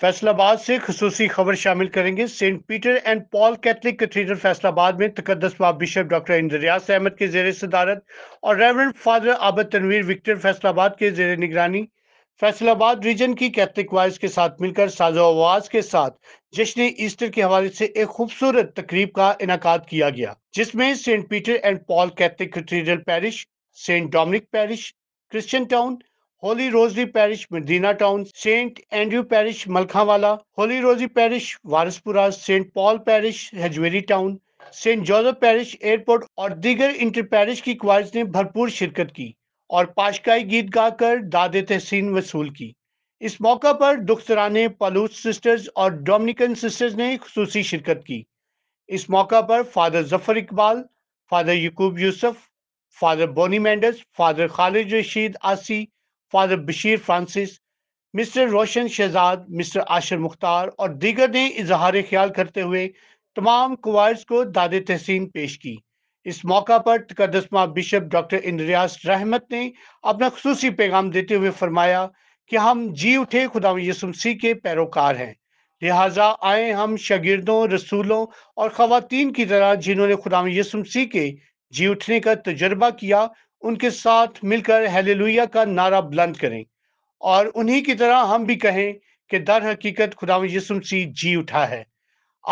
फैसलाबाद से खसूसी खबर शामिल करेंगे Saint Peter and Paul Catholic cathedral Faisalabad में तकदस बाब बिशप डॉक्टर इंद्रियास अहमद के जेर सदारत और reverend father Abid Tanveer Victor Faisalabad के जेर निगरानी फैसलाबाद रीजन की कैथलिक वाइज के साथ मिलकर साजो आवाज के साथ जश्न ईस्टर के हवाले से एक खूबसूरत तकरीब का इनका किया गया जिसमें Saint Peter and Paul Catholic cathedral parish Saint Dominic parish Christian town holy rosary parish Madina town Saint Andrew parish Malkhawala holy rosary parish Warispura Saint Paul parish Hajveri town Saint Joseph parish airport और दीगर इंटर पैरिश की choirs ने भरपूर शिरकत की और पाशकाई गीत गाकर दादे तहसीन वसूल की इस मौका पर दुखसराने पलूस सिस्टर्स और डोमिनिकन सिस्टर्स ने खसूसी शिरकत की इस मौका पर father Zafar Iqbal father Yaqub Yousuf father Bonnie Mendes father Khalid Rashid Asi father Bashir Francis mister Roshan Shahzad mister Ashar Mukhtar और दीगर ने इजहार ख्याल करते हुए तमाम क्वायर्स को दाद तहसीन पेश की इस मौका पर तकदसमा बिशप डॉक्टर इंद्रयास रहमत ने अपना खसूसी पैगाम देते हुए फरमाया कि हम जी उठे खुदा यसुमसी के पैरोकार हैं लिहाजा आए हम शगिरदों रसूलों और खातन की तरह जिन्होंने खुदा यसुमसी के जी उठने का तजर्बा किया उनके साथ मिलकर हेलेलुया का नारा बुलंद करें और उन्हीं की तरह हम भी कहें कि दर हकीकत खुदा यसुम सी जी उठा है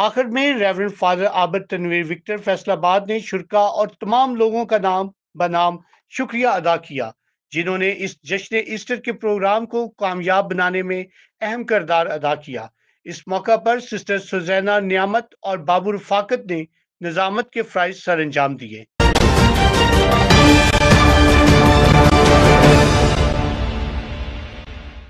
आखिर में reverend father Abid Tanveer Victor Faisalabad ने शुरा और तमाम लोगों का नाम बनाम शुक्रिया अदा किया जिन्होंने इस जश्न ईस्टर के प्रोग्राम को कामयाब बनाने में अहम करदार अदा किया इस मौका पर सिस्टर सुजैना नियामत और बाबू रफाकत ने निज़ामत के फ़्राइज सर अंजाम दिए